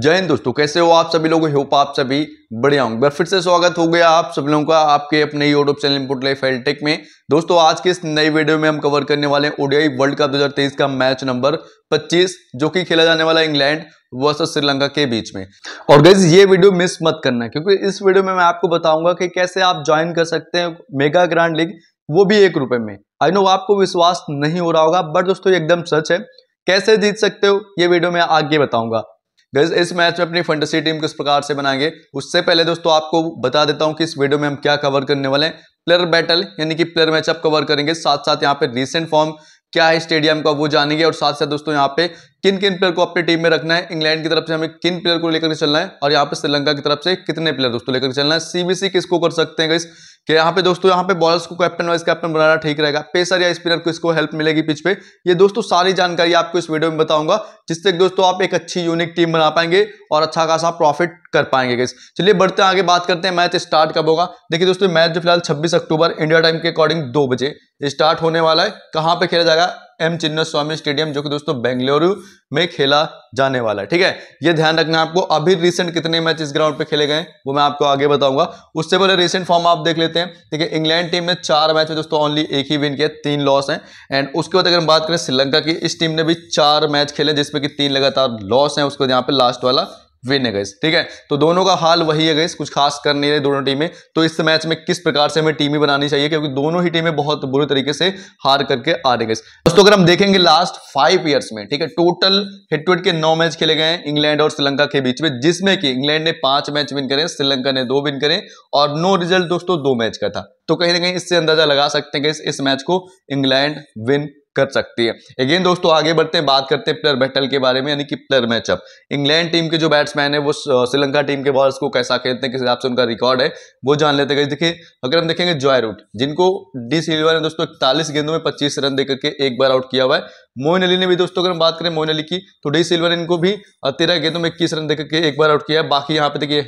जय हिंद दोस्तों कैसे हो आप सभी लोग होप आप सभी बढ़िया होंगे फिर से स्वागत हो गया आप सभी लोगों का आपके अपने यूट्यूब चैनल इनपुट लाइफ हेल्टेक में दोस्तों आज के इस नई वीडियो में हम कवर करने वाले हैं ओडियाई वर्ल्ड कप 2023 का मैच नंबर 25 जो कि खेला जाने वाला इंग्लैंड वर्सेस श्रीलंका के बीच में और गैस ये वीडियो मिस मत करना क्योंकि इस वीडियो में मैं आपको बताऊंगा कि कैसे आप ज्वाइन कर सकते हैं मेगा ग्रांड लीग वो भी एक रुपए में आई नो आपको विश्वास नहीं हो रहा होगा बट दोस्तों एकदम सच है कैसे जीत सकते हो ये वीडियो मैं आगे बताऊंगा गैस इस मैच में अपनी फंटेसी टीम किस प्रकार से बनाएंगे उससे पहले दोस्तों आपको बता देता हूं कि इस वीडियो में हम क्या कवर करने वाले हैं प्लेयर बैटल यानी कि प्लेयर मैचअप कवर करेंगे साथ साथ यहाँ पे रिसेंट फॉर्म क्या है स्टेडियम का वो जानेंगे और साथ साथ दोस्तों यहाँ पे किन किन प्लेयर को अपनी टीम में रखना है इंग्लैंड की तरफ से हमें किन प्लेयर को लेकर चलना है और यहाँ पे श्रीलंका की तरफ से कितने प्लेयर दोस्तों लेकर चलना है सीबीसी किसको कर सकते हैं कि यहाँ पे दोस्तों यहाँ पे बॉलर्स को कैप्टन वाइस कैप्टन बनाना ठीक रहेगा पेसर या स्पिनर को इसको हेल्प मिलेगी पिच पे ये दोस्तों सारी जानकारी आपको इस वीडियो में बताऊंगा जिससे दोस्तों आप एक अच्छी यूनिक टीम बना पाएंगे और अच्छा खासा प्रॉफिट कर पाएंगे चलिए बढ़ते हैं आगे बात करते हैं मैच स्टार्ट कब होगा देखिए दोस्तों मैच जो फिलहाल छब्बीस अक्टूबर इंडिया टाइम के अकॉर्डिंग दो बजे स्टार्ट होने वाला है कहाँ पर खेला जाएगा एम चिन्ना स्वामी स्टेडियम जो कि दोस्तों बेंगलुरु में खेला जाने वाला है ठीक है ये ध्यान रखना आपको अभी रिसेंट कितने मैच इस ग्राउंड पे खेले गए वो मैं आपको आगे बताऊंगा उससे पहले रिसेंट फॉर्म आप देख लेते हैं ठीक है इंग्लैंड टीम ने चार मैच में दोस्तों ओनली एक ही विन किया तीन लॉस है एंड उसके बाद अगर हम बात करें श्रीलंका की इस टीम ने भी चार मैच खेले जिसमें कि तीन लगातार लॉस है उसके बाद यहाँ पे लास्ट वाला विन है गैस ठीक है तो दोनों का हाल वही है गैस कुछ खास कर नहीं रहे दोनों टीमें तो इस मैच में किस प्रकार से हमें टीमें बनानी चाहिए क्योंकि दोनों ही टीमें बहुत बुरे तरीके से हार करके आ रही गई दोस्तों अगर हम देखेंगे लास्ट फाइव ईयर्स में ठीक है टोटल हेड टू हेड के नौ मैच खेले गए इंग्लैंड और श्रीलंका के बीच में जिसमें कि इंग्लैंड ने पांच मैच विन करें श्रीलंका ने दो विन करें और नो रिजल्ट दोस्तों दो मैच का था तो कहीं ना कहीं इससे अंदाजा लगा सकते हैं कि इस मैच को इंग्लैंड विन कर सकती है अगेन दोस्तों आगे बढ़ते हैं बात करते हैं प्लेयर बैटल के बारे में यानी कि प्लेयर मैचअप इंग्लैंड टीम के जो बैट्समैन है वो श्रीलंका टीम के बॉलर्स को कैसा खेलते हैं किस हिसाब से उनका रिकॉर्ड है वो जान लेते हैं देखिए अगर हम देखेंगे जॉय रूट जिनको डी सिल्वा ने दोस्तों इकतालीस गेंदों में पच्चीस रन देकर के एक बार आउट किया हुआ है मोइन अली ने भी दोस्तों अगर हम बात करें मोइन अली की तो डी सिल्वा ने इनको भी तेरह गेंदों में इक्कीस रन देकर के एक बार आउट किया है बाकी यहाँ पे देखिए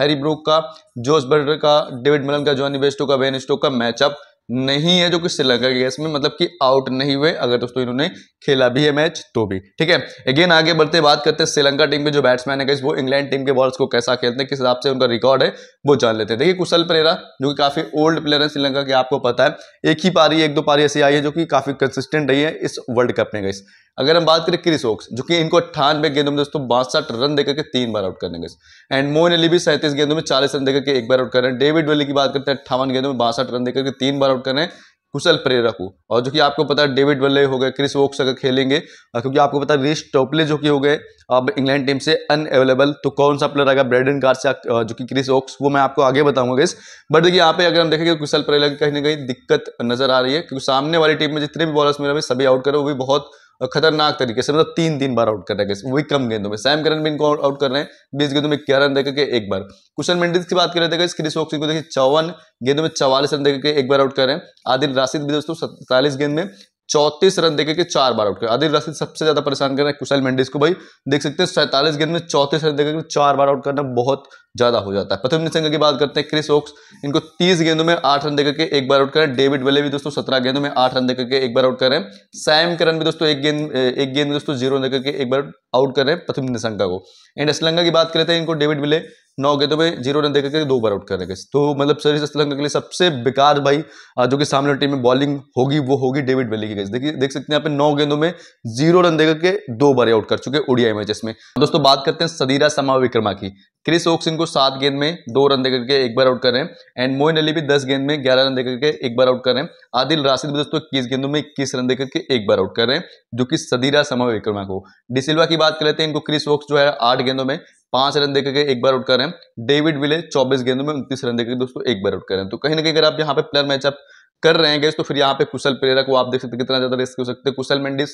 हैरी ब्रूक का जोस बर्डर का डेविड मिलन का जॉनी बेस्टो का वेन स्टो का मैचअप नहीं है जो कि श्रीलंका के में मतलब कि आउट नहीं हुए अगर दोस्तों इन्होंने खेला भी है मैच तो भी ठीक है अगेन आगे बढ़ते बात करते हैं श्रीलंका टीम के जो बैट्समैन है वो इंग्लैंड टीम के बॉल्स को कैसा खेलते हैं किस हिसाब से उनका रिकॉर्ड है वो जान लेते हैं देखिए कुशल परेरा जो कि काफी ओल्ड प्लेयर है श्रीलंका के आपको पता है एक ही पारी एक दो पारी ऐसी आई है जो कि काफी कंसिस्टेंट रही है इस वर्ल्ड कप में गई अगर हम बात करें क्रिस ओक्स जो कि इनको अट्ठानवे गेंदों में दोस्तों बासठ रन देकर के तीन बार आउट करने गए एंड मोहन अली भी सैंतीस गेंदों में चालीस रन देकर के एक बार आउट कर रहे हैं डेविड वेली की बात करते हैं अट्ठावन गेंदों में बासठ रन देकर के तीन बार आउट करें कुशल प्रेरक हो और जो कि आपको पता है डेविड वल्ले हो गए क्रिस वोक्स अगर खेलेंगे क्योंकि आपको पता है रिश टोपले जो कि हो गए अब इंग्लैंड टीम से अनअवेलेबल तो कौन सा प्लेयर आएगा ब्रेडन गार्ड जो कि क्रिस वोक्स वो मैं आपको आगे बताऊंगा इस बट देखिए यहाँ पे अगर हम देखेंगे कुशल प्रेरक कहीं ना कहीं दिक्कत नजर आ रही है क्योंकि सामने वाली टीम में जितने भी बॉलर्स मिले सभी आउट करें वो भी बहुत और खतरनाक तरीके से मतलब तीन तीन बार आउट कर रहे हैं वही कम गेंदों में सैम करन भी इनको आउट कर रहे हैं बीस गेंदों में ग्यारह रन देकर के एक बार कुशन मेंडिस की बात करें देखा क्रिस वॉक्स को देखिए चौवन गेंदों में चवालीस रन देकर के एक बार आउट कर रहे हैं आदिल राशिद भी दोस्तों सैतालीस गेंद में चौतीस रन देकर के चार बार आउट कर आदिल रशीद सबसे ज्यादा परेशान कर रहे हैं कुशल मेंडिस को भाई देख सकते हैं सैंतालीस गेंद में चौतीस रन देकर चार बार आउट करना बहुत ज्यादा हो जाता है प्रथम संघ की बात करते हैं क्रिस ओक्स इनको तीस गेंदों में आठ रन देकर के एक बार आउट करें डेविड वेले भी दोस्तों सत्रह गेंदों में आठ रन देकर के एक बार आउट करें सैम करन भी दोस्तों एक गेंद एक गेंद में दोस्तों जीरो देकर के एक बार आउट करें प्रथम निशंका को एंड श्रीलंका की बात करते हैं तो इनको डेविड विले नौ गए तो भाई जीरो रन देकर के दो बार आउट करेंगे तो मतलब सर श्रीलंका के लिए सबसे बेकार भाई जो कि सामने टीम में बॉलिंग होगी वो होगी डेविड वेली की गैस देखिए देख सकते हैं यहाँ पे नौ गेंदों में जीरो रन देकर के दो बार आउट कर चुके ओडीआई मैचेस में तो दोस्तों बात करते हैं सदीरा समा विक्रमा की क्रिस सिंह इनको सात गेंद में दो रन देकर के एक बार आउट कर रहे हैं एंड मोइन अली भी दस गेंद में ग्यारह रन देकर के एक बार आउट कर रहे हैं आदिल राशिद भी दोस्तों इक्कीस गेंदों में इक्कीस रन देकर के एक बार आउट कर रहे हैं जो कि सदीरा समा विक्रमा को डिसिल्वा की बात कर लेते हैं इनको क्रिस ओक्स जो है आठ गेंदों में पांच रन देकर के एक बार आउट कर रहे हैं डेविड विले चौबीस गेंदों में उनतीस रन देकर दोस्तों एक बार आउट कर रहे हैं तो कहीं ना कहीं अगर आप यहाँ पे प्लेयर मैचअप कर रहे हैं तो फिर यहाँ पे कुशल पेरेरा को आप देख सकते कितना ज्यादा रिस्क हो सकते हैं कुशल मेंडिस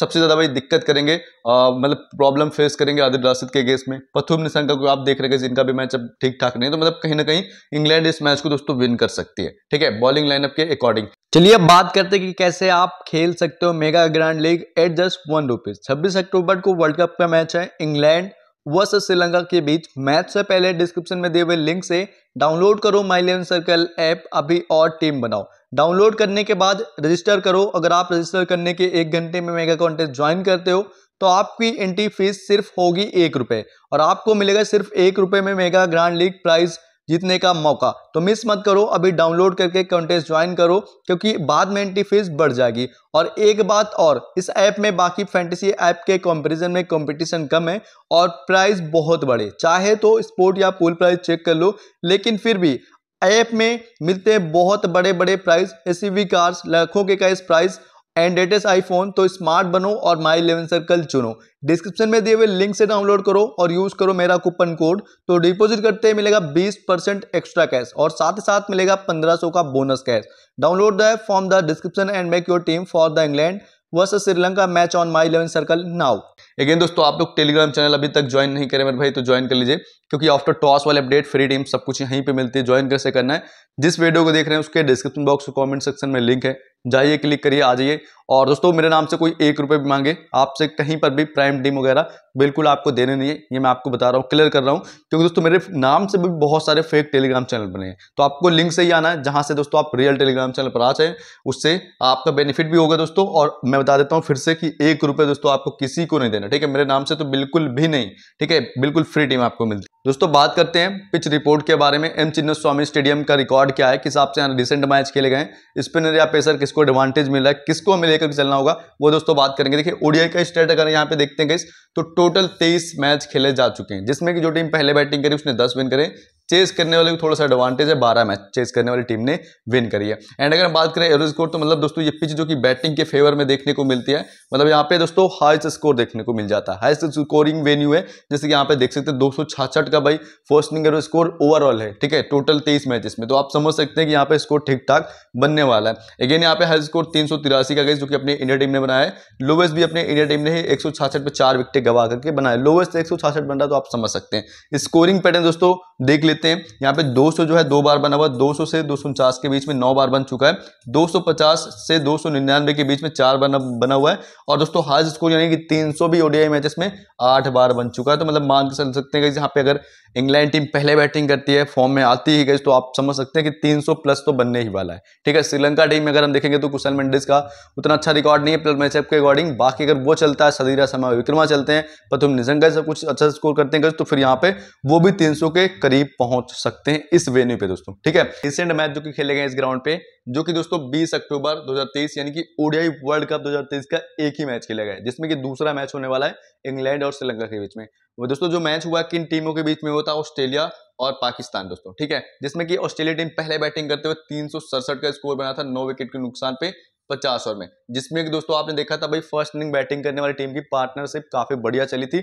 सबसे ज्यादा भाई दिक्कत करेंगे मतलब प्रॉब्लम फेस करेंगे आदिल राशिद के गेस में पथुम निशंका को आप देख रहे हैं जिनका भी मैच अब ठीक ठाक नहीं तो मतलब कहीं ना कहीं इंग्लैंड इस मैच को दोस्तों विन कर सकती है ठीक है बॉलिंग लाइनअप के अकॉर्डिंग चलिए अब बात करते हैं कि कैसे आप खेल सकते हो mega grand league at just one rupees छब्बीस अक्टूबर को वर्ल्ड कप का मैच है इंग्लैंड वर्सेस श्रीलंका के बीच मैच से पहले डिस्क्रिप्शन में दिए हुए लिंक से डाउनलोड करो माई लेवन सर्कल ऐप अभी और टीम बनाओ डाउनलोड करने के बाद रजिस्टर करो अगर आप रजिस्टर करने के एक घंटे में मेगा कॉन्टेस्ट ज्वाइन करते हो तो आपकी एंट्री फीस सिर्फ होगी एक रुपये और आपको मिलेगा सिर्फ एक रुपये में मेगा ग्रांड लीग प्राइज़ जीतने का मौका तो मिस मत करो अभी डाउनलोड करके कंटेस्ट ज्वाइन करो क्योंकि बाद में एंट्री फीस बढ़ जाएगी और एक बात और इस ऐप में बाकी फैंटेसी ऐप के कंपैरिजन में कंपटीशन कम है और प्राइस बहुत बड़े चाहे तो स्पोर्ट या पूल प्राइस चेक कर लो लेकिन फिर भी ऐप में मिलते हैं बहुत बड़े बड़े प्राइस एस कार्स लाखों के cash price and latest iPhone तो स्मार्ट बनो और माई इलेवन सर्कल चुनो डिस्क्रिप्शन में दिए हुए लिंक से डाउनलोड करो और यूज़ करो मेरा कूपन कोड तो डिपॉजिट करते ही मिलेगा 20 परसेंट एक्स्ट्रा कैश और साथ ही साथ मिलेगा 1500 का bonus cash download the form the description and make your team for the England vs Sri Lanka match on My Eleven Circle now again दोस्तों आप लोग टेलीग्राम चैनल अभी तक ज्वाइन नहीं करें मेरे भाई तो ज्वाइन कर लीजिए क्योंकि आफ्टर टॉस वाले अपडेट फ्री टीम सब कुछ यहीं पे मिलती है ज्वाइन कैसे करना है जिस वीडियो को देख रहे हैं उसके description box comment comment section में लिंक है जाइए क्लिक करिए आ जाइए और दोस्तों मेरे नाम से कोई एक रुपये भी मांगे आपसे कहीं पर भी प्राइम टीम वगैरह बिल्कुल आपको देने नहीं है ये मैं आपको बता रहा हूँ क्लियर कर रहा हूँ क्योंकि दोस्तों मेरे नाम से भी बहुत सारे फेक टेलीग्राम चैनल बने हैं तो आपको लिंक से ही आना है जहाँ से दोस्तों आप रियल टेलीग्राम चैनल पर आ जाए उससे आपका बेनिफिट भी होगा दोस्तों और मैं बता देता हूँ फिर से कि एक रुपये दोस्तों आपको किसी को नहीं देना देना ठीक है मेरे नाम से तो बिल्कुल भी नहीं ठीक है बिल्कुल फ्री टीम आपको मिलती है दोस्तों बात करते हैं पिच रिपोर्ट के बारे में एम चिन्नत स्वामी स्टेडियम का रिकॉर्ड क्या है किस आपसे रिसेंट मैच खेले गए स्पिनर या पेसर किसको एडवांटेज मिला है किसको हमें लेकर चलना होगा वो दोस्तों बात करेंगे देखिए ओडिया का स्टेट अगर यहाँ पे देखते हैं तो टोटल तेईस मैच खेले जा चुके हैं जिसमें कि जो टीम पहले बैटिंग करी उसने दस विन करे चेस करने वाले को थोड़ा सा एडवांटेज है बारह मैच चेस करने वाली टीम ने विन करी है एंड अगर हम बात करें एवरेज स्कोर तो मतलब दोस्तों ये पिच जो कि बैटिंग के फेवर में देखने को मिलती है मतलब यहाँ पे दोस्तों हाइस्ट स्कोर देखने को मिल जाता है हाइस्ट स्कोरिंग वेन्यू है जैसे कि यहाँ पे देख सकते हैं दो का भाई first inning average score overall है ठीक है टोटल तेईस मैचेस में तो आप समझ सकते हैं कि यहाँ पे स्कोर ठीक ठाक बनने वाला है अगेन यहाँ पे हाई स्कोर तीन का गई जो कि अपनी इंडिया टीम ने बनाया है लोवेस्ट भी अपने इंडिया टीम ने ही एक पे चार विकेट गवा करके बनाया लोवेस्ट एक बन रहा तो आप समझ सकते हैं स्कोरिंग पैटर्न दोस्तों देख ले लेते हैं यहाँ पे 200 जो है दो बार बना हुआ 200 से दो के बीच में नौ बार बन चुका है 250 से 299 के बीच में चार बना बना हुआ है और दोस्तों हाई स्कोर यानी कि 300 भी ओडीआई मैचेस में आठ बार बन चुका है तो मतलब मान के चल सकते हैं कि यहाँ पे अगर इंग्लैंड टीम पहले बैटिंग करती है फॉर्म में आती ही गई तो आप समझ सकते हैं कि तीन प्लस तो बनने ही वाला है ठीक है श्रीलंका टीम में अगर हम देखेंगे तो कुशल मंडिस का उतना अच्छा रिकॉर्ड नहीं है प्लस मैचअप के अकॉर्डिंग बाकी अगर वो चलता है सदीरा समय विक्रमा चलते हैं पर तुम निजंगा सब कुछ अच्छा स्कोर करते हैं तो फिर यहाँ पे वो भी तीन के करीब पहुंच सकते हैं इस वेन्यू पे दोस्तों ठीक है रिसेंट मैच जो कि खेले गए इस ग्राउंड पे जो कि दोस्तों 20 अक्टूबर 2023 यानी कि ओडियाई वर्ल्ड कप 2023 का एक ही मैच खेला गया जिसमें कि दूसरा मैच होने वाला है इंग्लैंड और श्रीलंका के बीच में वो दोस्तों जो मैच हुआ किन टीमों के बीच में होता ऑस्ट्रेलिया और पाकिस्तान दोस्तों ठीक है जिसमें कि ऑस्ट्रेलिया टीम पहले बैटिंग करते हुए तीन का स्कोर बना था नौ विकेट के नुकसान पे पचास ओवर में जिसमें एक दोस्तों आपने देखा था भाई फर्स्ट इनिंग बैटिंग करने वाली टीम की पार्टनरशिप काफी बढ़िया चली थी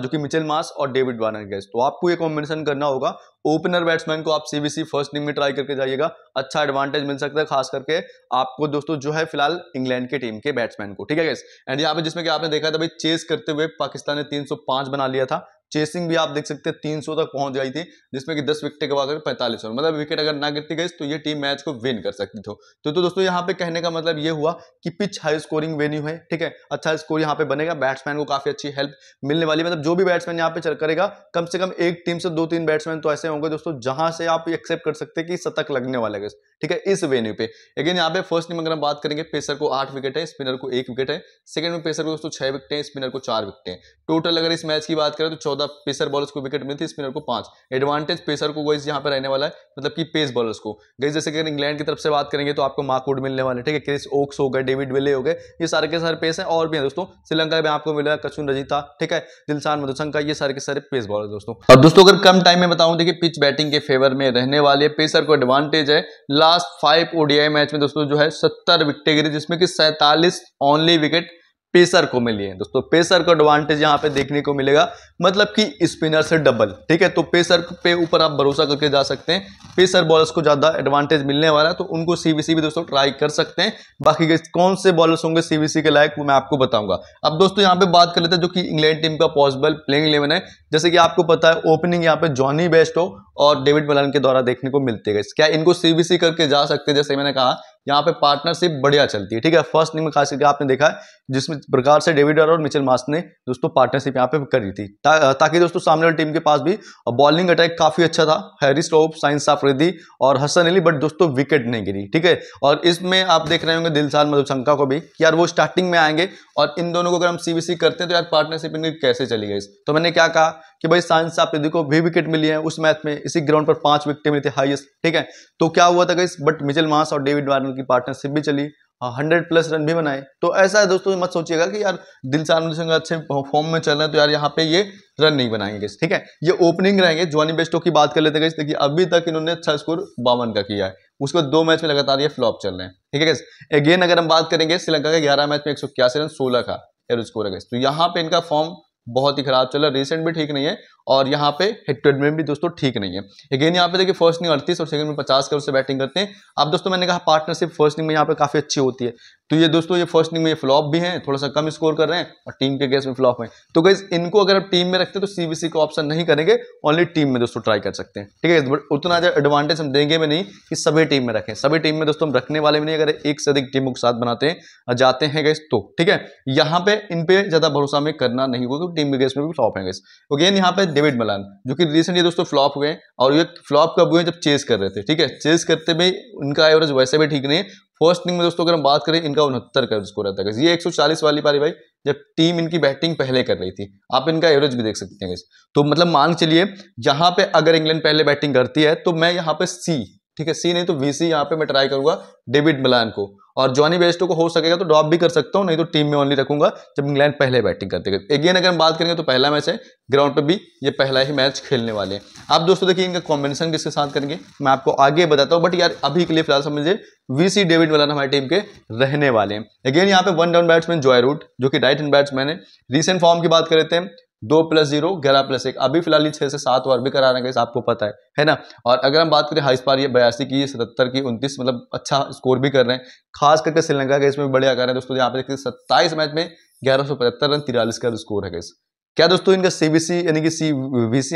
जो कि मिचेल मास और डेविड वार्नर के तो आपको ये कॉम्बिनेशन करना होगा ओपनर बैट्समैन को आप सीबीसी फर्स्ट इनिंग में ट्राई करके जाइएगा अच्छा एडवांटेज मिल सकता है खास करके आपको दोस्तों जो है फिलहाल इंग्लैंड की टीम के बैट्समैन को ठीक है गैस एंड यहाँ पे जिसमें कि आपने देखा था भाई चेस करते हुए पाकिस्तान ने तीन बना लिया था चेसिंग भी आप देख सकते हैं 300 तक पहुंच गई थी जिसमें कि 10 विकेट गवाकर पैंतालीस रन मतलब विकेट अगर ना गिरती गई तो ये टीम मैच को विन कर सकती थी तो, तो दोस्तों यहाँ पे कहने का मतलब ये हुआ कि पिच हाई स्कोरिंग वेन्यू है ठीक है अच्छा स्कोर यहाँ पे बनेगा बैट्समैन को काफी अच्छी हेल्प मिलने वाली मतलब जो भी बैट्समैन यहाँ पे करेगा कम से कम एक टीम से दो तीन बैट्समैन तो ऐसे होंगे दोस्तों जहां से आप एक्सेप्ट कर सकते हैं कि शतक लगने वाला है ठीक है इस वेन्यू पे लेकिन यहाँ पे फर्स्ट टीम अगर हम बात करेंगे पेसर को आठ विकेट है स्पिनर को एक विकेट है सेकंड में पेसर को दोस्तों छह विकेट है स्पिनर को चार विकेट है टोटल अगर इस मैच की बात करें तो चौदह मतलब पेसर बॉलर्स को विकेट मिलती है स्पिनर को पांच एडवांटेज पेसर को गई यहाँ पर रहने वाला है मतलब कि पेस बॉलर्स को गई जैसे कि इंग्लैंड की तरफ से बात करेंगे तो आपको मार्कवुड मिलने वाले ठीक है क्रिस ओक्स हो गए डेविड विले हो गए ये सारे के सारे पेस हैं और भी हैं दोस्तों श्रीलंका में आपको मिलेगा कचुन रजिता ठीक है दिलशान मधुशंका ये सारे के सारे पेस बॉलर दोस्तों और दोस्तों अगर कम टाइम में बताऊँ देखिए पिच बैटिंग के फेवर में रहने वाले पेसर को एडवांटेज है लास्ट फाइव ओडीआई मैच में दोस्तों जो है सत्तर विकटें गिरी जिसमें कि सैंतालीस ओनली विकेट पेसर को मिली है दोस्तों पेसर का एडवांटेज यहाँ पे देखने को मिलेगा मतलब कि स्पिनर से डबल ठीक है तो पेसर पे ऊपर आप भरोसा करके जा सकते हैं पेसर बॉलर्स को ज़्यादा एडवांटेज मिलने वाला है तो उनको सीबीसी भी दोस्तों ट्राई कर सकते हैं बाकी के कौन से बॉलर्स होंगे सीबीसी के लायक वो मैं आपको बताऊंगा अब दोस्तों यहाँ पे बात कर लेते हैं जो कि इंग्लैंड टीम का पॉसिबल प्लेइंग इलेवन है जैसे कि आपको पता है ओपनिंग यहाँ पे जॉनी बेस्ट हो और डेविड मलान के द्वारा देखने को मिलते गए क्या इनको सीबीसी करके जा सकते हैं जैसे मैंने कहा यहाँ पे पार्टनरशिप बढ़िया चलती है ठीक है फर्स्ट इनिंग में खास करके आपने देखा है जिस प्रकार से डेविड और मिचेल मास ने दोस्तों पार्टनरशिप यहाँ पे करी थी ता, ताकि दोस्तों सामने वाली टीम के पास भी बॉलिंग अटैक काफी अच्छा था हैरिस रोप साइन साफरेदी और हसन अली बट दोस्तों विकेट नहीं गिरी ठीक है और इसमें आप देख रहे होंगे दिलसान मधुशंका को भी कि यार वो स्टार्टिंग में आएंगे और इन दोनों को अगर हम सी करते हैं तो यार पार्टनरशिप इनकी कैसे चली गई तो मैंने क्या कहा कि भाई साइन साफरेदी को भी विकेट मिली है उस मैच में इसी ग्राउंड पर पांच विकेट मिली थी हाइएस्ट ठीक है तो क्या हुआ था इस बट मिचिल मास और डेविड वार्नर की पार्टनरशिप भी चली हंड्रेड प्लस रन भी बनाए तो ऐसा है दोस्तों मत सोचिएगा कि यार दिल चार अच्छे फॉर्म में चल रहे हैं तो यार यहाँ पे ये रन नहीं बनाएंगे ठीक है ये ओपनिंग रहेंगे जॉनी बेस्टो की बात कर लेते हैं देखिए अभी तक इन्होंने अच्छा स्कोर बावन का किया है उसके दो मैच में लगातार ये फ्लॉप चल रहे हैं ठीक है अगेन अगर हम बात करेंगे श्रीलंका के ग्यारह मैच में एक रन सोलह का एयर स्कोर है तो यहाँ पे इनका फॉर्म बहुत ही खराब चल रहा है रिसेंट भी ठीक नहीं है और यहाँ पे हेड टू में भी दोस्तों ठीक नहीं है अगेन यहाँ पे देखिए फर्स्ट इनिंग अड़तीस और सेकंड में पचास करोड़ से बैटिंग करते हैं अब दोस्तों मैंने कहा पार्टनरशिप फर्स्ट इनिंग में यहाँ पे काफी अच्छी होती है तो ये दोस्तों ये फर्स्ट इनिंग में फ्लॉप भी है थोड़ा सा कम स्कोर कर रहे हैं और टीम के गेस में फ्लॉप है तो गैस इनको अगर आप टीम में रखते तो सीबीसी को ऑप्शन नहीं करेंगे ओनली टीम में दोस्तों ट्राई कर सकते हैं ठीक है उतना उतना एडवांटेज हम देंगे भी नहीं कि सभी टीम में रखें सभी टीम में दोस्तों हम रखने वाले भी नहीं अगर एक से अधिक टीमों के साथ बनाते हैं जाते हैं गैस तो ठीक है यहाँ पे इन पे ज्यादा भरोसा हमें करना नहीं होगा टीम बिगेस्ट में भी फ्लॉप हैं गैस अगेन तो यहाँ पे डेविड मलान जो कि रिसेंटली दोस्तों फ्लॉप हुए और ये फ्लॉप कब हुए जब चेस कर रहे थे ठीक है चेस करते में उनका एवरेज वैसे भी ठीक नहीं है फर्स्ट इनिंग में दोस्तों अगर हम बात करें इनका उनहत्तर का स्कोर रहता है ये 140 वाली पारी भाई जब टीम इनकी बैटिंग पहले कर रही थी आप इनका एवरेज भी देख सकते हैं तो मतलब मान चलिए जहां पे अगर इंग्लैंड पहले बैटिंग करती है तो मैं यहाँ पे सी ठीक है सी नहीं तो वीसी यहाँ पे मैं ट्राई करूंगा डेविड मिलान को और जॉनी बेस्टो को हो सकेगा तो ड्रॉप भी कर सकता हूँ नहीं तो टीम में ओनली रखूंगा जब इंग्लैंड पहले बैटिंग करते गए अगेन अगर हम बात करेंगे तो पहला मैच है ग्राउंड पे भी ये पहला ही मैच खेलने वाले हैं आप दोस्तों देखिए इनका कॉम्बिनेशन किसके साथ करेंगे मैं आपको आगे बताता हूँ बट यार अभी के लिए फिलहाल समझिए वीसी डेविड मिलान हमारी टीम के रहने वाले हैं अगेन यहाँ पे one down batsman Joe Root जो कि राइट हैंड बैट्समैन है रिसेंट फॉर्म की बात करते हैं दो प्लस जीरो ग्यारह प्लस एक अभी फिलहाल छह से सात बार भी करा रहे हैं आपको पता है है ना और अगर हम बात करें हाई स्पार ये बयासी की सतहत्तर की उनतीस मतलब अच्छा स्कोर भी कर रहे हैं खास करके श्रीलंका के इसमें बड़े आकार है दोस्तों यहाँ पे देखते हैं सत्ताईस मैच में ग्यारह सौ पचहत्तर रन तिरालीस का स्कोर है गैस क्या दोस्तों इनका सीबीसी यानी कि सी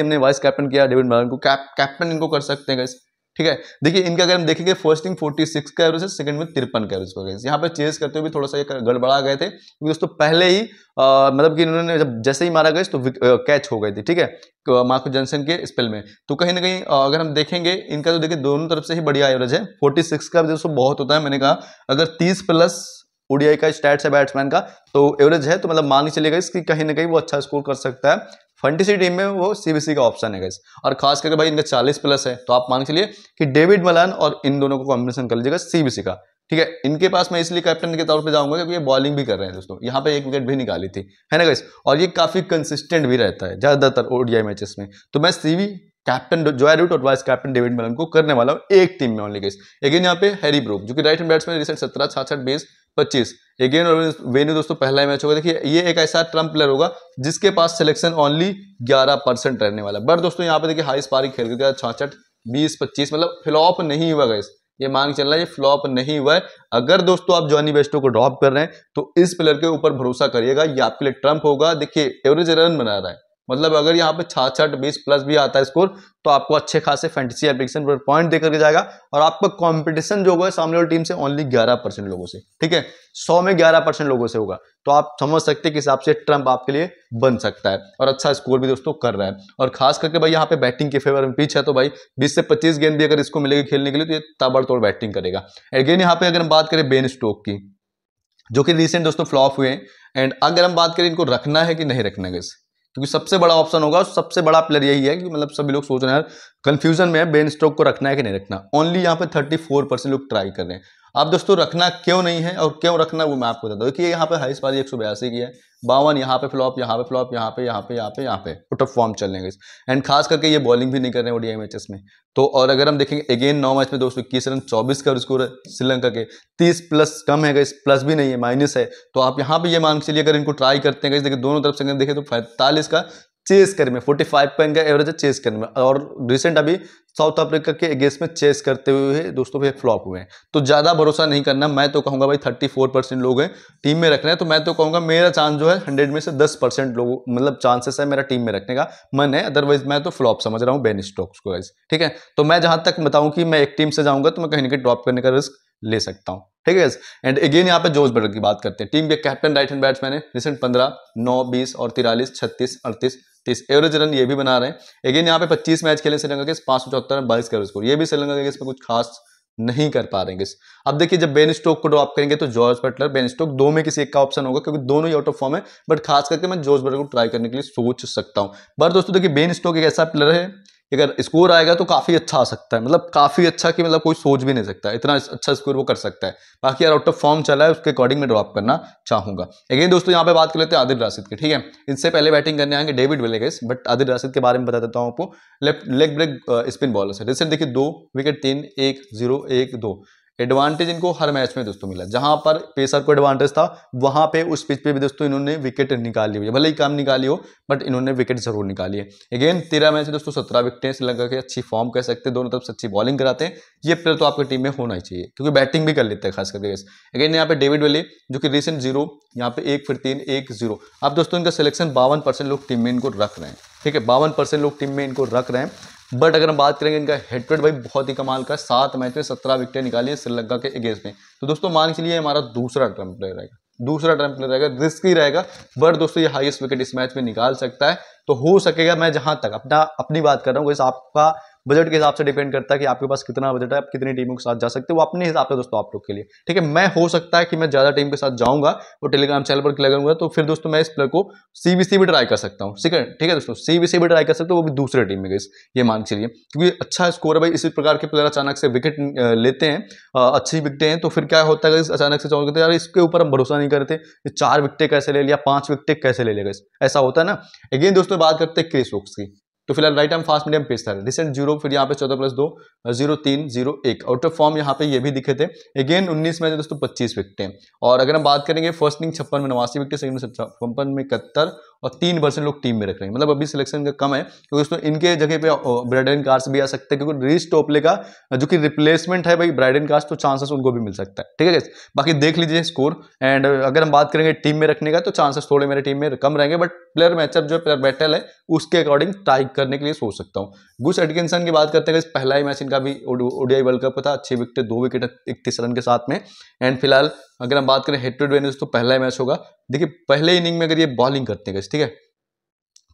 हमने वाइस कैप्टन किया डेविड मॉर्गन को कैप्टन इनको कर सकते हैं गैस ठीक है देखिए इनका अगर हम देखेंगे फर्स्ट थिंग फोर्टी सिक्स का एवरेज है सेकंड में तिरपन का एवरेज का यहाँ पर चेज करते हुए थोड़ा सा गड़बड़ा गए थे क्योंकि दोस्तों पहले ही आ, मतलब कि इन्होंने जब जैसे ही मारा गए तो कैच हो गए थे ठीक है मार्को जॉनसन के स्पेल में तो कहीं ना कहीं अगर हम देखेंगे इनका तो देखिए दोनों तरफ से ही बढ़िया एवरेज है फोर्टी सिक्स का दोस्तों बहुत होता है मैंने कहा अगर तीस प्लस ओडीआई का स्टैट्स है बैट्समैन का तो एवरेज है तो मतलब मान ही चलेगा इसकी कहीं ना कहीं वो अच्छा स्कोर कर सकता है फंटीसी टीम में वो सीबीसी का ऑप्शन है गैस और खास करके भाई इनका चालीस प्लस है तो आप मान के चलिए कि डेविड मलान और इन दोनों को कॉम्बिनेशन कर लीजिएगा सीबीसी का ठीक है इनके पास मैं इसलिए कैप्टन के तौर पे जाऊंगा क्योंकि ये बॉलिंग भी कर रहे हैं दोस्तों यहाँ पे एक विकेट भी निकाली थी है ना गैस और ये काफी कंसिस्टेंट भी रहता है ज्यादातर ओडीआई मैचेस में तो मैं सीवी कैप्टन जॉय रूट और वाइस कैप्टन डेविड मलन को करने वाला हूँ एक टीम में ओनली गैस लेकिन यहाँ पे हैरी ब्रूक जो कि राइट हैंड बैट्समैन रिसेंट सत्रह छाछठ बेस पच्चीस अगेन और वेन्यू दोस्तों पहला मैच होगा देखिए ये एक ऐसा ट्रम्प प्लेयर होगा जिसके पास सिलेक्शन ओनली 11 परसेंट रहने वाला बट दोस्तों यहाँ पे देखिए हाई स्पारी खेल गया छाछठ बीस पच्चीस मतलब फ्लॉप नहीं हुआ गैस ये मांग चल रहा है ये फ्लॉप नहीं हुआ है अगर दोस्तों आप जॉनी बेस्टो को ड्रॉप कर रहे हैं तो इस प्लेयर के ऊपर भरोसा करिएगा ये आपके लिए ट्रम्प होगा देखिए एवरेज रन बना रहा है मतलब अगर यहाँ पे छाछठ बीस प्लस भी आता है स्कोर तो आपको अच्छे खासे फैंटेसी एप्लीकेशन पर पॉइंट देकर के जाएगा और आपका कंपटीशन जो होगा सामने वाली टीम से ओनली 11 परसेंट लोगों से ठीक है 100 में 11 परसेंट लोगों से होगा तो आप समझ सकते हैं कि हिसाब से ट्रम्प आपके लिए बन सकता है और अच्छा स्कोर भी दोस्तों कर रहा है और खास करके भाई यहाँ पे बैटिंग के फेवर में पीछ है तो भाई बीस से पच्चीस गेंद भी अगर इसको मिलेगी खेलने के लिए तो ये ताबड़तोड़ बैटिंग करेगा अगेन यहाँ पे अगर हम बात करें बेन स्टोक की जो कि रिसेंट दोस्तों फ्लॉप हुए हैं एंड अगर हम बात करें इनको रखना है कि नहीं रखना है क्योंकि सबसे बड़ा ऑप्शन होगा सबसे बड़ा प्लेयर यही है कि मतलब सभी लोग सोच रहे हैं कंफ्यूजन में है बेन स्टॉक को रखना है कि नहीं रखना ओनली यहाँ पे 34 परसेंट लोग ट्राई कर रहे हैं अब दोस्तों रखना क्यों नहीं है और क्यों रखना वो मैं आपको बता दूँ देखिए यहाँ पे हाइस पारी एक सौ बयासी की है बावन यहाँ पे फ्लॉप यहाँ पे फ्लॉप यहाँ पे यहाँ पे यहाँ पे यहाँ पे आउट ऑफ फॉर्म चल रहे एंड खास करके ये बॉलिंग भी नहीं कर रहे हैं ओडीआई मैचेस में तो और अगर हम देखेंगे अगेन नौ मैच में दोस्तों इक्कीस रन चौबीस का स्कोर है श्रीलंका के तीस प्लस कम है गई प्लस भी नहीं है माइनस है तो आप यहाँ पर ये मान के चलिए अगर इनको ट्राई करते हैं देखिए दोनों तरफ से देखें तो पैंतालीस का चेस कर में 45 पॉइंट का एवरेज है चेस कर में और रिसेंट अभी साउथ अफ्रीका के अगेंस्ट में चेस करते हुए दोस्तों भी फ्लॉप हुए हैं तो ज़्यादा भरोसा नहीं करना मैं तो कहूँगा भाई 34 परसेंट लोग हैं टीम में रहे हैं तो मैं तो कहूँगा मेरा चांस जो है हंड्रेड में से दस परसेंट लोग मतलब चांसेस है मेरा टीम में रखने का मन है अदरवाइज मैं तो फ्लॉप समझ रहा हूँ बेन स्टॉक्स को ठीक है तो मैं जहाँ तक बताऊँ कि मैं एक टीम से जाऊँगा तो मैं कहीं ना कहीं ड्रॉप करने का रिस्क ले सकता हूँ ठीक है एंड अगेन यहाँ पे जोश बटर की बात करते हैं टीम के कैप्टन राइट हैंड बैट्समैन है रिसेंट पंद्रह नौ बीस और तिरालीस छत्तीस अड़तीस इस एवरेज रन ये भी बना रहे हैं अगेन यहाँ पे 25 मैच खेले श्रीलंका के पांच सौ चौहत्तर बाईस का स्कोर ये भी श्रीलंका के कुछ खास नहीं कर पा रहे अब देखिए जब बेन स्टोक को ड्रॉप करेंगे तो जॉर्ज बटलर बेन स्टोक दो में किसी एक का ऑप्शन होगा क्योंकि दोनों ही आउट ऑफ फॉर्म है बट खास करके मैं जॉर्ज बटलर को ट्राई करने के लिए सोच सकता हूँ बट दोस्तों देखिए बेन स्टोक एक ऐसा प्लेयर है अगर स्कोर आएगा तो काफ़ी अच्छा आ सकता है मतलब काफ़ी अच्छा कि मतलब कोई सोच भी नहीं सकता इतना अच्छा स्कोर वो कर सकता है बाकी यार आउट ऑफ फॉर्म चला है उसके अकॉर्डिंग मैं ड्रॉप करना चाहूँगा अगेन दोस्तों यहाँ पे बात कर लेते हैं आदिल राशिद की ठीक है इनसे पहले बैटिंग करने आएंगे डेविड विलेगेस बट आदिल राशिद के बारे में बता देता हूँ आपको left leg break spin bowler से रिसेंट देखिए दो विकेट तीन एक जीरो एक दो एडवांटेज इनको हर मैच में दोस्तों मिला जहां पर पेसर को एडवांटेज था वहां पे उस पिच पे भी दोस्तों इन्होंने विकेट निकाली हुई है भले ही काम निकाली हो बट इन्होंने विकेट जरूर निकाली है अगेन तेरह मैच दोस्तों सत्रह विकेटें श्रीलंका के अच्छी फॉर्म कर सकते हैं दोनों तरफ से अच्छी बॉलिंग कराते हैं ये प्लेयर तो आपकी टीम में होना ही चाहिए क्योंकि बैटिंग भी कर लेते हैं खास करके अगेन यहाँ पे डेविड वेली जो कि रिसेंट जीरो यहाँ पे एक फिर तीन एक जीरो अब दोस्तों इनका सिलेक्शन बावन लोग टीम में इनको रख रहे हैं ठीक है बावन लोग टीम में इनको रख रहे हैं बट अगर हम बात करेंगे इनका हेडवेट भाई बहुत ही कमाल का सात मैच में सत्रह विकेटें निकाली है श्रीलंका के अगेंस्ट में तो दोस्तों मान के लिए हमारा दूसरा टर्म प्लेयर रहेगा दूसरा टर्म प्लेयर रहेगा रिस्क ही रहेगा बट दोस्तों ये हाईएस्ट विकेट इस मैच में निकाल सकता है तो हो सकेगा मैं जहां तक अपना अपनी बात कर रहा हूँ आपका बजट के हिसाब से डिपेंड करता है कि आपके पास कितना बजट है आप कितनी टीमों के साथ जा सकते हो वो अपने हिसाब से दोस्तों आप लोग के लिए ठीक है मैं हो सकता है कि मैं ज़्यादा टीम के साथ जाऊंगा और टेलीग्राम चैनल पर लगाऊंगा तो फिर दोस्तों मैं इस प्लेयर को सीबीसी भी ट्राई कर सकता हूँ ठीक है ठीक है दोस्तों सीबीसी भी ट्राई कर सकते हो वो भी दूसरे टीम में गई ये मान के चलिए क्योंकि अच्छा स्कोर है भाई इसी प्रकार के प्लेयर अचानक से विकेट लेते हैं अच्छी विकटें हैं तो फिर क्या होता है अचानक से चाहते यार इसके ऊपर हम भरोसा नहीं करते चार विकटे कैसे ले लिया पांच विकटे कैसे ले लेगा ऐसा होता है ना अगेन दोस्तों बात करते हैं क्रिस वोक्स की तो फिलहाल राइट हम फास्ट मीडियम पेज था रिसेंट जीरो फिर यहाँ पे चौदह प्लस दो जीरो तीन जीरो एक आउट ऑफ फॉर्म यहाँ पे ये भी दिखे थे अगेन उन्नीस में दोस्तों पच्चीस विकटें और अगर हम बात करेंगे फर्स्ट इनिंग छप्पन में नवासी विकटें सेकंड में छप्पन में इकहत्तर और तीन परसेंट लोग टीम में रख रहे हैं मतलब अभी सिलेक्शन का कम है क्योंकि दोस्तों इनके जगह पे ब्राइडन कार्स भी आ सकते हैं क्योंकि रिच टोपले का जो कि रिप्लेसमेंट है भाई ब्राइडन कार्स तो चांसेस उनको भी मिल सकता है ठीक है बाकी देख लीजिए स्कोर एंड अगर हम बात करेंगे टीम में रखने का तो चांसेस थोड़े मेरे टीम में कम रहेंगे बट प्लेयर मैचअप जो प्लेयर बैटल है उसके अकॉर्डिंग ट्राइक करने के लिए सोच सकता हूँ गुस एडकिनसन की बात करते हैं पहला ही मैच इनका भी ओडियाई वर्ल्ड कप था अच्छी विकेट दो विकेट इकतीस रन के साथ में एंड फिलहाल अगर हम बात करें हेड टू हेड वेन्यूज तो पहला मैच होगा देखिए पहले इनिंग में अगर ये बॉलिंग करते हैं ठीक है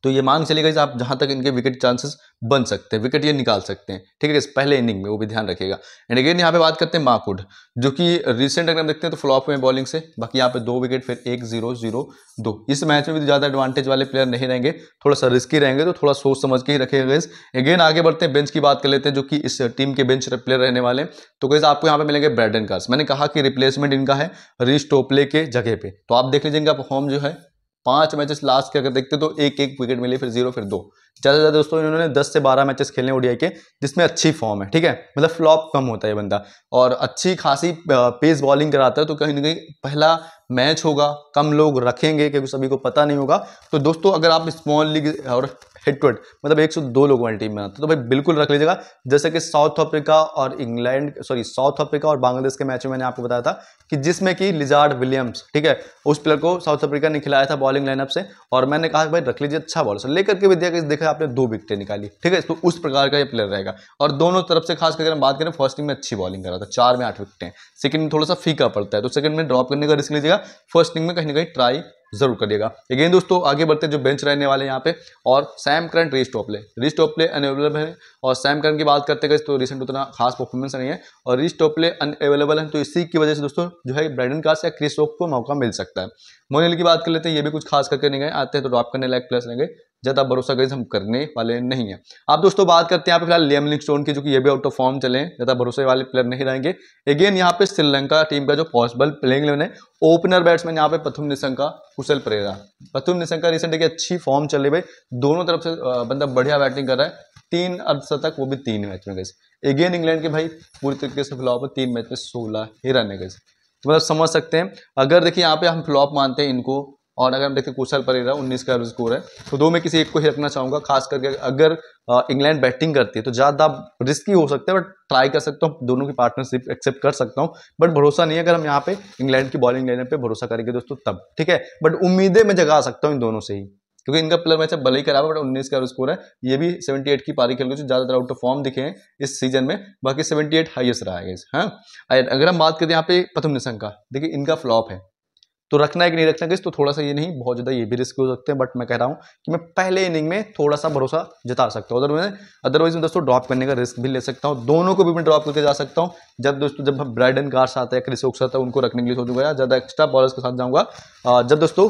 तो ये मांग चलेगा कि आप जहाँ तक इनके विकेट चांसेस बन सकते हैं विकेट ये निकाल सकते हैं ठीक है इस पहले इनिंग में वो भी ध्यान रखेगा एंड अगेन यहाँ पे बात करते हैं माकुड जो कि रिसेंट अगर हम देखते हैं तो फ्लॉप में बॉलिंग से बाकी यहाँ पे दो विकेट फिर एक जीरो जीरो दो इस मैच में भी ज़्यादा एडवांटेज वाले प्लेयर नहीं रहेंगे थोड़ा सा रिस्की रहेंगे तो थोड़ा सोच समझ के ही रखेगा गैस अगेन आगे बढ़ते हैं बेंच की बात कर लेते हैं जो कि इस टीम के बेंच प्लेयर रहने वाले तो गैस आपको यहाँ पे मिलेंगे ब्रैडन कार्स मैंने कहा कि रिप्लेसमेंट इनका है रिश टोपले के जगह पे तो आप देख लीजिए इनका परफॉर्म जो है पांच मैचेस लास्ट के अगर देखते तो एक एक विकेट मिली फिर जीरो फिर दो ज़्यादा से ज़्यादा दोस्तों इन्होंने दस से बारह मैचेस खेले ओडीआई के जिसमें अच्छी फॉर्म है ठीक है मतलब फ्लॉप कम होता है ये बंदा और अच्छी खासी पेस बॉलिंग कराता है तो कहीं ना कहीं पहला मैच होगा कम लोग रखेंगे क्योंकि सभी को पता नहीं होगा तो दोस्तों अगर आप स्मॉल लीग और हेड टू हेड मतलब एक सौ दो लोगों वाली टीम में आते तो भाई बिल्कुल रख लीजिएगा जैसे कि साउथ अफ्रीका और इंग्लैंड सॉरी साउथ अफ्रीका और बांग्लादेश के मैच में मैंने आपको बताया था कि जिसमें कि लिजार्ड विलियम्स ठीक है उस प्लेयर को साउथ अफ्रीका ने खिलाया था बॉलिंग लाइनअप से और मैंने कहा भाई रख लीजिए अच्छा बॉलर लेकर के भी देखा देखा आपने दो विकटें निकाली ठीक है तो उस प्रकार का ये प्लेयर रहेगा और दोनों तरफ से खास करके हम बात करें फर्स्ट टीम में अच्छी बॉलिंग करा था चार में आठ विकटें सेकंड में थोड़ा सा फीका पड़ता है तो सेकंड में ड्रॉप करने का रिस्क लीजिएगा फर्स्ट इनिंग में कहीं ना कहीं ट्राई जरूर करिएगा अगेन दोस्तों आगे बढ़ते जो बेंच रहने वाले यहाँ पे और Sam Curran race Topley race है और सैम करंट की बात करते तो रिसेंट उतना खास परफॉर्मेंस नहीं है और रेस अन अवेलेबल है तो इसी की वजह से दोस्तों जो है ब्राइडन कास या क्रिस्टॉप को मौका मिल सकता है मोनिल की बात कर लेते हैं ये भी कुछ खास करके नहीं गए आते हैं तो ड्रॉप करने लायक प्लस नहीं गए ज़्यादा भरोसा गैस हम करने वाले नहीं हैं आप दोस्तों बात करते हैं यहाँ फिलहाल लियम लिंगस्टोन की जो कि ये भी आउट ऑफ फॉर्म चले ज़्यादा भरोसे वाले प्लेयर नहीं रहेंगे अगेन यहाँ पे श्रीलंका टीम का जो पॉसिबल प्लेइंग इलेवन है ओपनर बैट्समैन यहाँ पे प्रथम निशंका कुशल परेरा प्रथम निशंका रिसेंट की अच्छी फॉर्म चल रही भाई दोनों तरफ से बंदा बढ़िया बैटिंग कर रहा है तीन अर्धशतक वो भी तीन मैच में गए अगेन इंग्लैंड के भाई पूरी तरीके से फ्लॉप है तीन मैच में सोलह ही रन है गए मतलब समझ सकते हैं अगर देखिए यहाँ पे हम फ्लॉप मानते हैं इनको और अगर हम देखते हैं कुशल परेरा उन्नीस का एवरेज स्कोर है तो दो में किसी एक को ही रखना चाहूँगा खास करके अगर इंग्लैंड बैटिंग करती है तो ज़्यादा रिस्की हो सकता है बट ट्राई कर सकता हूँ दोनों की पार्टनरशिप एक्सेप्ट कर सकता हूँ बट भरोसा नहीं है अगर हम यहाँ पे इंग्लैंड की बॉलिंग लेने पर भरोसा करेंगे दोस्तों तब ठीक है बट उम्मीदें मैं जगा सकता हूँ इन दोनों से ही क्योंकि इनका प्लेयर मैच भले ही खराब है बट उन्नीस का स्कोर है ये भी सेवेंटी एट की पारी खेल गई जो ज़्यादातर आउट ऑफ फॉर्म दिखे हैं इस सीजन में बाकी सेवेंटी एट हाइएस्ट रहा है हाँ अगर हम बात करते हैं यहाँ पे प्रथम निशंका का देखिए इनका फ्लॉप है तो रखना है कि नहीं रखना किस तो थोड़ा सा ये नहीं बहुत ज़्यादा ये भी रिस्क हो सकते हैं बट मैं कह रहा हूँ कि मैं पहले इनिंग में थोड़ा सा भरोसा जता सकता हूँ अदरवाइज अदरवाइज में दोस्तों ड्रॉप करने का रिस्क भी ले सकता हूँ दोनों को भी मैं ड्रॉप करके जा सकता हूँ जब दोस्तों जब हम ब्राइडन कार्स आते हैं क्रिसोक्स आता है उनको रखने के लिए सोचूंगा ज़्यादा एक्स्ट्रा बॉलर्स के साथ जाऊँगा जब दोस्तों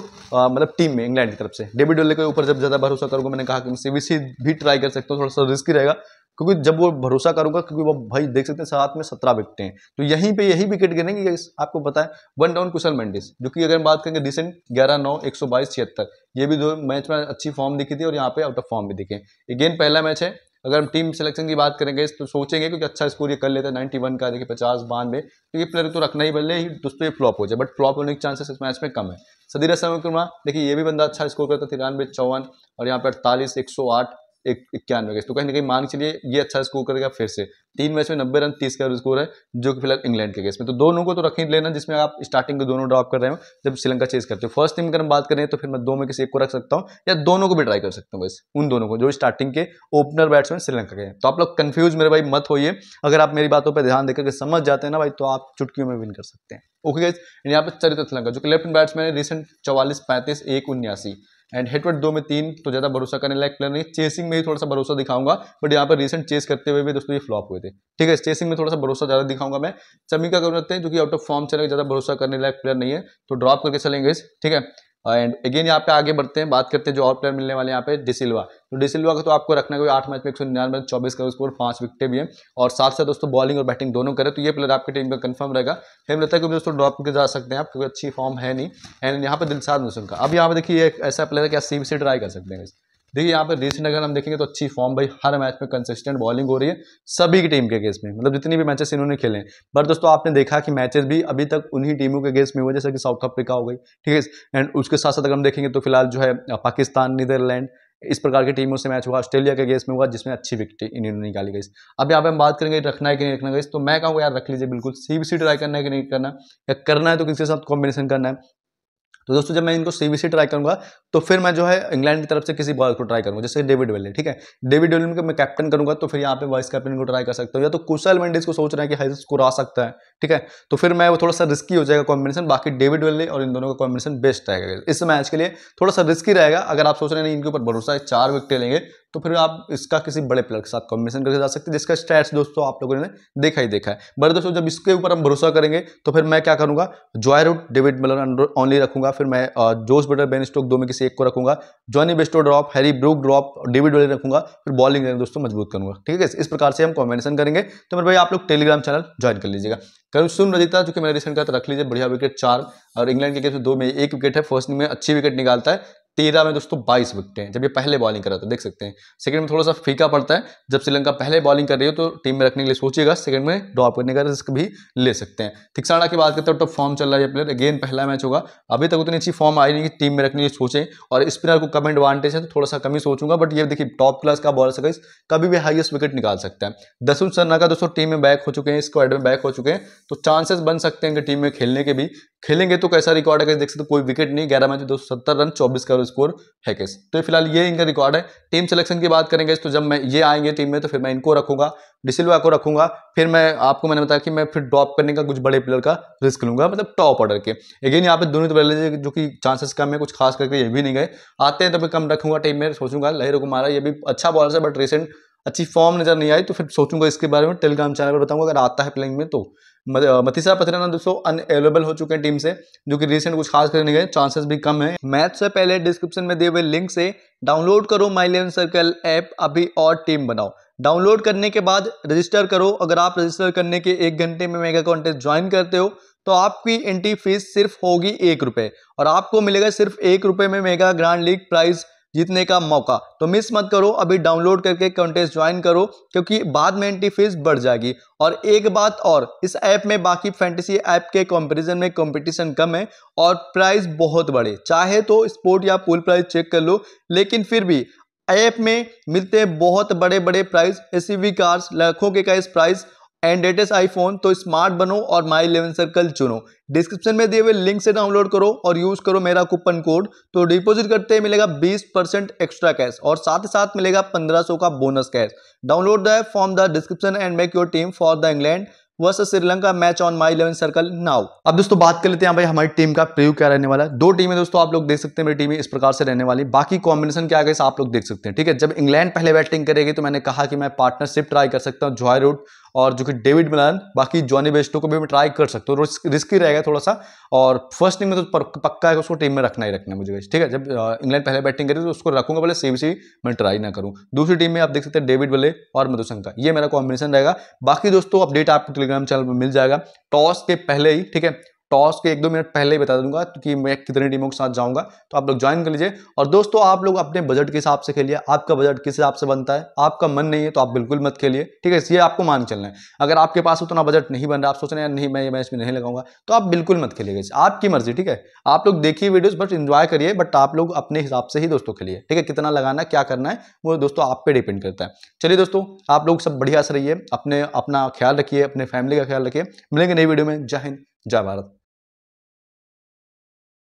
मतलब टीम में इंग्लैंड की तरफ से डेविड डोले के ऊपर जब ज़्यादा भरोसा करूँगा मैंने कहा कि मैं सीवीसी भी ट्राई कर सकता हूँ थोड़ा सा रिस्क रहेगा क्योंकि जब वो भरोसा करूंगा क्योंकि वो भाई देख सकते हैं साथ में सत्रह विकटें हैं तो यहीं पे यही विकेट गिरेंगे आपको पता है वन डाउन कुशल मेंडिस जो कि अगर हम बात करेंगे रिसेंट ग्यारह नौ एक सौ बाईस छिहत्तर ये भी दो मैच में अच्छी फॉर्म दिखी थी और यहाँ पे आउट ऑफ फॉर्म भी दिखे अगेन पहला मैच है अगर हम टीम सिलेक्शन की बात करेंगे तो सोचेंगे क्योंकि अच्छा स्कोर ये कर लेते हैं नाइन्टी वन का देखिए पचास बानवे तो ये प्लेयर तो रखना ही बल्ले ही दोस्तों ये फ्लॉप हो जाए बट फ्लॉप होने के चांसेस इस मैच में कम है सदीर समय देखिए ये भी बंदा अच्छा स्कोर करता तिरानवे चौवन और यहाँ पे अड़तालीस एक सौ आठ एक इक्यानवे गए तो कहीं ना कहीं मान के चलिए ये अच्छा स्कोर करेगा फिर से तीन मैच में नब्बे रन तीस का स्कोर है जो कि फिलहाल इंग्लैंड के केस में तो दोनों को तो रख ही लेना जिसमें आप स्टार्टिंग के दोनों ड्रॉप कर रहे हो जब श्रीलंका चेस करते हो फर्स्ट टीम अगर हम बात करें तो फिर मैं दो में किसी एक को रख सकता हूँ या दोनों को भी ट्राई कर सकता हूँ बस उन दोनों को जो स्टार्टिंग के ओपनर बैट्समैन श्रीलंका के तो आप लोग कन्फ्यूज मेरे भाई मत होइए अगर आप मेरी बातों पर ध्यान देकर समझ जाते हैं ना भाई तो आप चुटकियों में विन कर सकते हैं ओके गाइज यहाँ पर चरित्र श्रीलंका जो कि लेफ्ट बैट्समैन है रिसेंट चौवालीस पैंतीस एक उन्यासी एंड हेटवेट दो में तीन तो ज़्यादा भरोसा करने लायक प्लेयर नहीं चेसिंग में ही थोड़ा सा भरोसा दिखाऊंगा बट यहाँ पर रिसेंट चेस करते हुए भी दोस्तों ये फ्लॉप हुए थे ठीक है चेसिंग में थोड़ा सा भरोसा ज़्यादा दिखाऊंगा मैं चमिका कर हैं जो कि आउट ऑफ फॉर्म चलेगा ज़्यादा भरोसा करने लायक प्लेयर नहीं है तो ड्रॉप करके चलेंगे ठीक है एंड अगेन यहाँ पे आगे बढ़ते हैं बात करते हैं जो और प्लेयर मिलने वाले यहाँ पे डिसिल्वा तो डिसिल्वा का तो आपको रखना है आठ मैच में एक सौ निन्यानवे चौबीस का स्कोर पांच विकेटें भी हैं और साथ साथ दोस्तों बॉलिंग और बैटिंग दोनों करें तो ये प्लेयर आपकी टीम का कंफर्म रहेगा फिर लगता है कि दोस्तों ड्रॉप के जा सकते हैं आप क्योंकि अच्छी फॉर्म है नहीं एंड यहाँ पर दिलसाद मौसम का अब यहाँ पे देखिए एक ऐसा प्लेयर है कि आप सीम से ट्राई कर सकते हैं देखिए यहाँ पर रिसेंट अगर हम देखेंगे तो अच्छी फॉर्म भाई हर मैच में कंसिस्टेंट बॉलिंग हो रही है सभी की टीम के गेस में मतलब जितनी भी मैचेस इन्होंने खेले हैं बट दोस्तों आपने देखा कि मैचेस भी अभी तक उन्हीं टीमों के अगेंस्ट में हुए जैसे कि साउथ अफ्रीका हो गई ठीक है एंड उसके साथ साथ अगर हम देखेंगे तो फिलहाल जो है पाकिस्तान नीदरलैंड इस प्रकार की टीमों से मैच हुआ ऑस्ट्रेलिया के गेस में हुआ जिसमें अच्छी विकेट इन्होंने निकाली गई अब यहाँ पे हम बात करेंगे रखना है कि नहीं रखना गई तो मैं कहूँगा यार रख लीजिए बिल्कुल सी ट्राई करना है कि नहीं करना या करना है तो किसी के साथ कॉम्बिनेशन करना है तो दोस्तों जब मैं इनको सीबीसी ट्राई करूंगा तो फिर मैं जो है इंग्लैंड की तरफ से किसी बॉलर को ट्राई करूंगा जैसे डेविड वेल्ले ठीक है डेविड वेल्ले को मैं कैप्टन करूंगा तो फिर यहाँ पे वाइस कैप्टन को ट्राई कर सकता हूँ या तो कुशल मंडिस को सोच रहे हैं कि हाइस स्कोर आ सकता है ठीक है तो फिर मैं वो थोड़ा सा रिस्की हो जाएगा कॉम्बिनेशन बाकी डेविड वेल्ले और इन दोनों का कॉम्बिनेशन बेस्ट रहेगा इस मैच के लिए थोड़ा सा रिस्की रहेगा अगर आप सोच रहे हैं इनके ऊपर भरोसा है चार विकटें लेंगे तो फिर आप इसका किसी बड़े प्लेयर के साथ कॉम्बिनेशन करके जा सकते हैं जिसका स्टैट्स दोस्तों आप लोगों ने देखा ही देखा है बड़े दोस्तों जब इसके ऊपर हम भरोसा करेंगे तो फिर मैं क्या करूंगा Joe Root David Malan only रखूंगा फिर मैं जोश बटर बेन स्टोक दो में किसी एक को रखूंगा Jonny Bairstow drop Harry Brook drop David Willey रखूंगा फिर बॉलिंग दोस्तों मजबूत करूंगा ठीक है इस प्रकार से हम कॉम्बिनेशन करेंगे तो मेरे भाई आप लोग टेलीग्राम चैनल ज्वाइन कर लीजिएगा सुन रजिता जो कि मैंने रिसेंट कहा था रख लीजिए बढ़िया विकेट चार और इंग्लैंड के में दो में एक विकेट है फर्स्ट में अच्छी विकेट निकालता है तेरह में दोस्तों बाईस विकटें हैं जब ये पहले बॉलिंग कर रहा था तो देख सकते हैं सेकंड में थोड़ा सा फीका पड़ता है जब श्रीलंका पहले बॉलिंग कर रही हो तो टीम में रखने के लिए सोचिएगा सेकंड में ड्रॉप करने का रिस्क भी ले सकते हैं थिक्साड़ा की बात करते हैं तो फॉर्म चल रहा है प्लेयर अगेन पहला मैच होगा अभी तक उतनी अच्छी फॉर्म आई नहीं कि टीम में रखने के लिए सोचें और स्पिनर को कम एडवांटेज है तो थोड़ा सा कमी सोचूंगा बट ये देखिए टॉप क्लास का बॉलर सकइस कभी भी हाइएस्ट विकेट निकाल सकता है दसवीं सरना का दोस्तों टीम में बैक हो चुके हैं स्क्वाड में बैक हो चुके हैं तो चांसेस बन सकते हैं टीम में खेलने के भी खेलेंगे तो कैसा रिकॉर्ड है देख सकते कोई विकेट नहीं ग्यारह मैच दो रन चौबीस का अंडर स्कोर हैकेस तो फिलहाल ये इनका रिकॉर्ड है टीम सिलेक्शन की बात करेंगे तो जब मैं ये आएंगे टीम में तो फिर मैं इनको रखूंगा डिसिल्वा को रखूंगा फिर मैं आपको मैंने बताया कि मैं फिर ड्रॉप करने का कुछ बड़े प्लेयर का रिस्क लूंगा मतलब टॉप ऑर्डर के अगेन यहाँ पे दोनों तो पहले जो कि चांसेस कम है कुछ खास करके ये भी नहीं गए आते हैं तो मैं कम रखूंगा टीम में सोचूंगा लहरों को मारा ये भी अच्छा बॉलर है बट रिसेंट अच्छी फॉर्म नजर नहीं आई तो फिर सोचूंगा इसके बारे में टेलीग्राम चैनल पर बताऊंगा अगर आता है प्लेइंग में तो मतीसा पथराना दोस्तों अनएवेलेबल हो चुके हैं टीम से जो कि रिसेंट कुछ खास करने गए चांसेस भी कम है मैच से पहले डिस्क्रिप्शन में दिए हुए लिंक से डाउनलोड करो माई लेवन सर्कल ऐप अभी और टीम बनाओ डाउनलोड करने के बाद रजिस्टर करो अगर आप रजिस्टर करने के एक घंटे में मेगा कॉन्टेस्ट ज्वाइन करते हो तो आपकी एंट्री फीस सिर्फ होगी एक रुपये और आपको मिलेगा सिर्फ एक रुपये में मेगा ग्रांड लीग प्राइज़ जीतने का मौका तो मिस मत करो अभी डाउनलोड करके कंटेस्ट ज्वाइन करो क्योंकि बाद में एंट्री फीस बढ़ जाएगी और एक बात और इस ऐप में बाकी फैंटेसी ऐप के कंपैरिजन में कंपटीशन कम है और प्राइस बहुत बड़े चाहे तो स्पोर्ट या पूल प्राइस चेक कर लो लेकिन फिर भी ऐप में मिलते बहुत बड़े बड़े प्राइस एस कार्स लाखों के का इस प्राइस एंड लेटेस्ट आईफोन तो स्मार्ट बनो और माई इलेवन सर्कल चुनो डिस्क्रिप्शन में दिए हुए लिंक से डाउनलोड करो और यूज़ करो मेरा कूपन कोड तो डिपॉजिट करते ही मिलेगा 20 परसेंट एक्स्ट्रा कैश और साथ ही साथ मिलेगा 1500 का bonus cash download the form the description and make your team for the England versus Sri Lanka match on My Eleven Circle now अब दोस्तों बात कर लेते हैं भाई हमारी टीम का प्रयोग क्या रहने वाला है दो टीमें दोस्तों आप लोग देख सकते हैं मेरी टीम इस प्रकार से रहने वाली बाकी कॉम्बिनेशन क्या आगे आप लोग देख सकते हैं ठीक है जब इंग्लैंड पहले बैटिंग करेगी तो मैंने कहा कि मैं पार्टनरशिप ट्राई कर सकता हूँ जॉय रूट और जो कि डेविड मिलान बाकी जॉनी बेस्टो को भी मैं ट्राई कर सकता हूँ रिस्की रहेगा थोड़ा सा और फर्स्ट इनिंग में तो पक्का है उसको टीम में रखना ही रखना मुझे ठीक है जब इंग्लैंड पहले बैटिंग करी तो उसको रखूंगा भले सेम सी मैं ट्राई ना करूँ दूसरी टीम में आप देख सकते हैं डेविड बल्ले और मधुशंका ये मेरा कॉम्बिनेशन रहेगा बाकी दोस्तों अपडेट आपको टेलीग्राम चैनल पर मिल जाएगा टॉस के पहले ही ठीक है टॉस के एक दो मिनट पहले ही बता दूंगा कि मैं कितनी टीमों के साथ जाऊंगा तो आप लोग ज्वाइन कर लीजिए और दोस्तों आप लोग अपने बजट के हिसाब से खेलिए आपका बजट किस हिसाब से बनता है आपका मन नहीं है तो आप बिल्कुल मत खेलिए ठीक है इसलिए आपको मान चलना है अगर आपके पास उतना बजट नहीं बन रहा आप सोच रहे हैं नहीं मैं ये मैच में नहीं लगाऊंगा तो आप बिल्कुल मत खेलिएगा आपकी मर्जी ठीक है आप लोग देखिए वीडियोज़ बट इन्जॉय करिए बट आप लोग अपने हिसाब से ही दोस्तों खेलिए ठीक है कितना लगाना क्या करना है वो दोस्तों आप पर डिपेंड करता है चलिए दोस्तों आप लोग सब बढ़िया से रहिए अपने अपना ख्याल रखिए अपने फैमिली का ख्याल रखिए मिलेंगे नई वीडियो में जय हिंद जय भारत